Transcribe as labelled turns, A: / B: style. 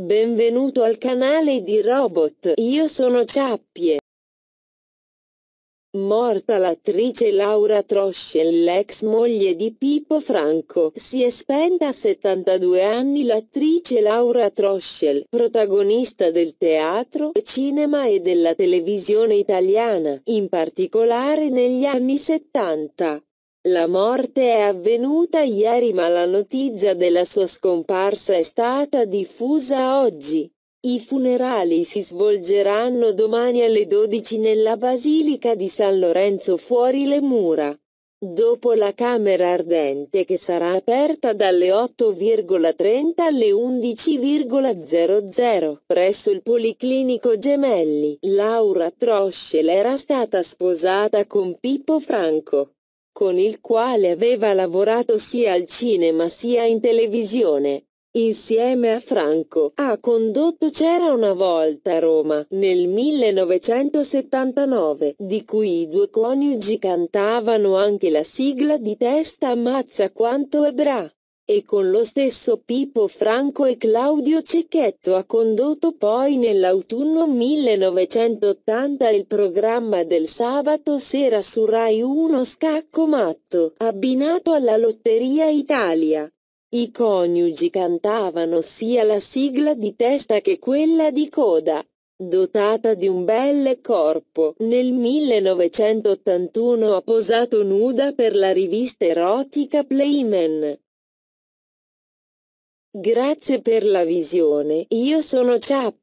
A: Benvenuto al canale di Robot, io sono Ciappie. Morta l'attrice Laura Troschel, l'ex moglie di Pippo Franco, si è spenta a 72 anni l'attrice Laura Troschel, protagonista del teatro, cinema e della televisione italiana, in particolare negli anni 70. La morte è avvenuta ieri ma la notizia della sua scomparsa è stata diffusa oggi. I funerali si svolgeranno domani alle 12 nella Basilica di San Lorenzo fuori le mura. Dopo la Camera Ardente che sarà aperta dalle 8,30 alle 11,00 presso il Policlinico Gemelli, Laura Troschel era stata sposata con Pippo Franco con il quale aveva lavorato sia al cinema sia in televisione. Insieme a Franco ha condotto C'era una volta a Roma nel 1979, di cui i due coniugi cantavano anche la sigla di Testa ammazza quanto è bra e con lo stesso Pippo Franco e Claudio Cecchetto ha condotto poi nell'autunno 1980 il programma del sabato sera su Rai 1 Scacco Matto, abbinato alla Lotteria Italia. I coniugi cantavano sia la sigla di testa che quella di coda. Dotata di un bel corpo, nel 1981 ha posato nuda per la rivista erotica Playmen. Grazie per la visione, io sono Chap.